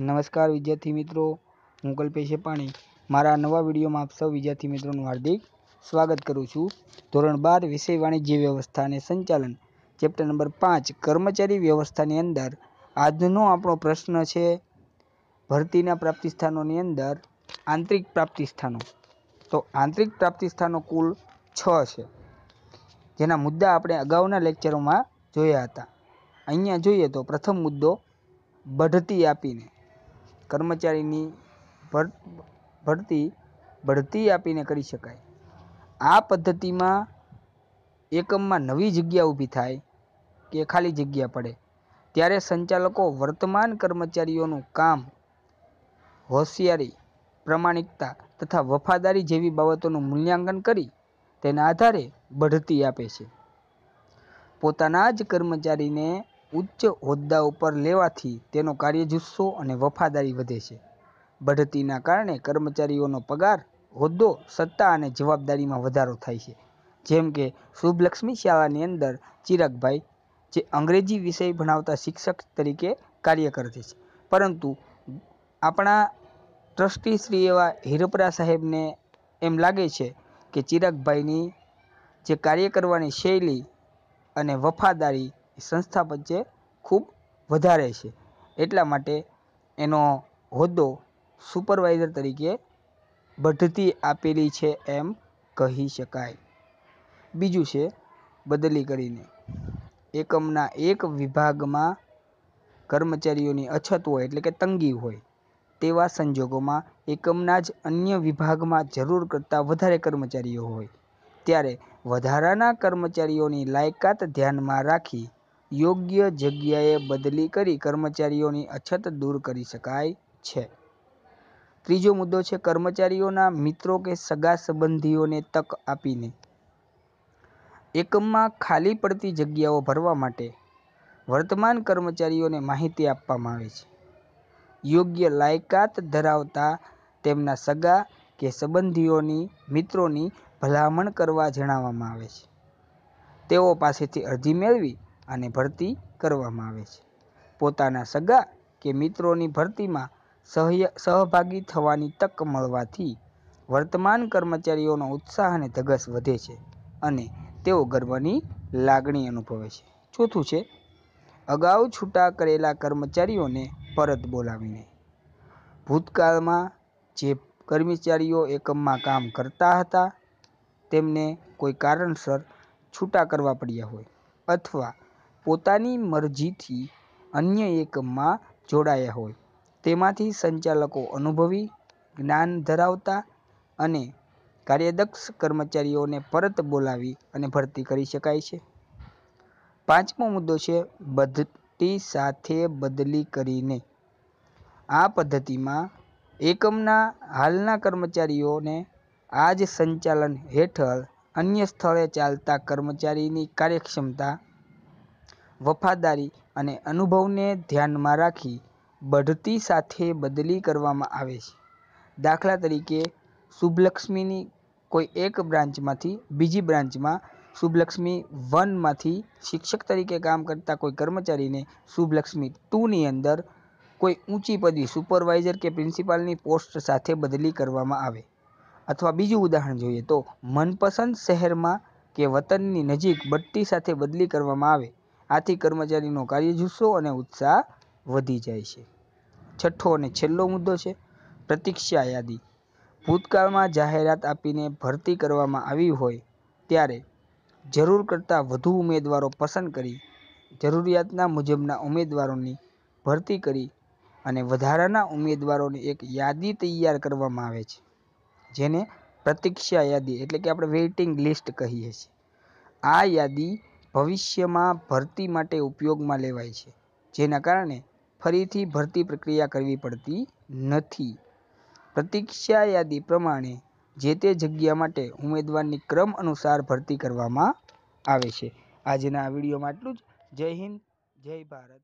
નમસ્કાર વિદ્યાર્થી મિત્રો હું કલ્પેશ પાણી મારા નવા વિડીયોમાં આપ સૌ વિદ્યાર્થી મિત્રોનું હાર્દિક સ્વાગત કરું છું ધોરણ બાર વિષય વાણિજ્ય વ્યવસ્થા અને સંચાલન ચેપ્ટર નંબર પાંચ કર્મચારી વ્યવસ્થાની અંદર આજનો આપણો પ્રશ્ન છે ભરતીના પ્રાપ્તિસ્થાનોની અંદર આંતરિક પ્રાપ્તિસ્થાનો તો આંતરિક પ્રાપ્તિસ્થાનો કુલ છ છે જેના મુદ્દા આપણે અગાઉના લેક્ચરોમાં જોયા હતા અહીંયા જોઈએ તો પ્રથમ મુદ્દો બઢતી આપીને કર્મચારીની ભરતી બઢતી આપીને કરી શકાય આ પદ્ધતિમાં એકમમાં નવી જગ્યા ઊભી થાય કે ખાલી જગ્યા પડે ત્યારે સંચાલકો વર્તમાન કર્મચારીઓનું કામ હોશિયારી પ્રમાણિકતા તથા વફાદારી જેવી બાબતોનું મૂલ્યાંકન કરી તેના આધારે બઢતી આપે છે પોતાના જ કર્મચારીને ઉચ્ચ હોદ્દા ઉપર લેવાથી તેનો કાર્ય જુસ્સો અને વફાદારી વધે છે બઢતીના કારણે કર્મચારીઓનો પગાર હોદ્દો સત્તા અને જવાબદારીમાં વધારો થાય છે જેમ કે શુભલક્ષ્મી શાળાની અંદર ચિરાગભાઈ જે અંગ્રેજી વિષય ભણાવતા શિક્ષક તરીકે કાર્ય કરે છે પરંતુ આપણા ટ્રસ્ટી શ્રી એવા હીરપરા સાહેબને એમ લાગે છે કે ચિરાગભાઈની જે કાર્ય કરવાની શૈલી અને વફાદારી સંસ્થા વચ્ચે ખૂબ વધારે છે એટલા માટે એનો હોદ્દો સુપરવાઇઝર તરીકે બઢતી આપેલી છે એમ કહી શકાય બીજું છે બદલી કરીને એકમના એક વિભાગમાં કર્મચારીઓની અછત હોય એટલે કે તંગી હોય તેવા સંજોગોમાં એકમના જ અન્ય વિભાગમાં જરૂર કરતાં વધારે કર્મચારીઓ હોય ત્યારે વધારાના કર્મચારીઓની લાયકાત ધ્યાનમાં રાખી યોગ્ય જગ્યાએ બદલી કરી કર્મચારીઓની અછત દૂર કરી શકાય છે. ત્રીજો મુદ્દો છે કર્મચારીઓના મિત્રો કે સગા સંબંધીઓને તક આપીને. એકમમાં ખાલી પડતી જગ્યાઓ ભરવા માટે વર્તમાન કર્મચારીઓને માહિતી આપવામાં આવે છે. યોગ્ય લાયકાત ધરાવતા તેમના સગા કે સંબંધીઓની મિત્રોની ભલામણ કરવા જણાવવામાં આવે છે. તેઓ પાસેથી અરજી મેળવી અને ભરતી કરવામાં આવે છે પોતાના સગા કે મિત્રોની ભરતીમાં સહ્ય સહભાગી થવાની તક મળવાથી વર્તમાન કર્મચારીઓનો ઉત્સાહ અને ધગસ વધે છે અને તેઓ ગર્વની લાગણી અનુભવે છે ચોથું છે અગાઉ છૂટા કરેલા કર્મચારીઓને પરત બોલાવીને ભૂતકાળમાં જે કર્મચારીઓ એકમમાં કામ કરતા હતા તેમને કોઈ કારણસર છૂટા કરવા પડ્યા હોય અથવા પોતાની મરજીથી અન્ય એકમમાં જોડાયા હોય તેમાંથી સંચાલકો અનુભવી, જ્ઞાન ધરાવતા અને કાર્યદક્ષ કર્મચારીઓને પરત બોલાવી અને ભરતી કરી શકાય છે. પાંચમો મુદ્દો છે બઢતી સાથે બદલી કરીને. આ પદ્ધતિમાં એકમના હાલના કર્મચારીઓને આ જ સંચાલન હેઠળ અન્ય સ્થળે ચાલતા કર્મચારીની કાર્યક્ષમતા વફાદારી અને અનુભવને ધ્યાનમાં રાખી બઢતી સાથે બદલી કરવામાં આવે છે દાખલા તરીકે શુભલક્ષ્મીની કોઈ એક બ્રાન્ચમાંથી બીજી બ્રાન્ચમાં શુભલક્ષ્મી વનમાંથી શિક્ષક તરીકે કામ કરતા કોઈ કર્મચારીને શુભલક્ષ્મી ટુની અંદર કોઈ ઊંચી પદવી સુપરવાઇઝર કે પ્રિન્સિપાલની પોસ્ટ સાથે બદલી કરવામાં આવે અથવા બીજું ઉદાહરણ જોઈએ તો મનપસંદ શહેરમાં કે વતનની નજીક બઢતી સાથે બદલી કરવામાં આવે આથી કર્મચારીનો કાર્ય જુસ્સો અને ઉત્સાહ વધી જાય છે છઠ્ઠો અને છેલ્લો મુદ્દો છે પ્રતીક્ષા યાદી ભૂતકાળમાં જાહેરાત આપીને ભરતી કરવામાં આવી હોય ત્યારે જરૂર કરતાં વધુ ઉમેદવારો પસંદ કરી જરૂરિયાતના મુજબના ઉમેદવારોની ભરતી કરી અને વધારાના ઉમેદવારોની એક યાદી તૈયાર કરવામાં આવે છે જેને પ્રતીક્ષા યાદી એટલે કે આપણે વેઇટિંગ લિસ્ટ કહીએ છીએ આ યાદી ભવિષ્યમાં ભરતી માટે ઉપયોગમાં લેવાય છે જેના કારણે ફરીથી ભરતી પ્રક્રિયા કરવી પડતી નથી પ્રતીક્ષા યાદી પ્રમાણે જે તે જગ્યા માટે ઉમેદવારની ક્રમ અનુસાર ભરતી કરવામાં આવે છે આજના આ વિડીયોમાં આટલું જ જય હિન્દ જય ભારત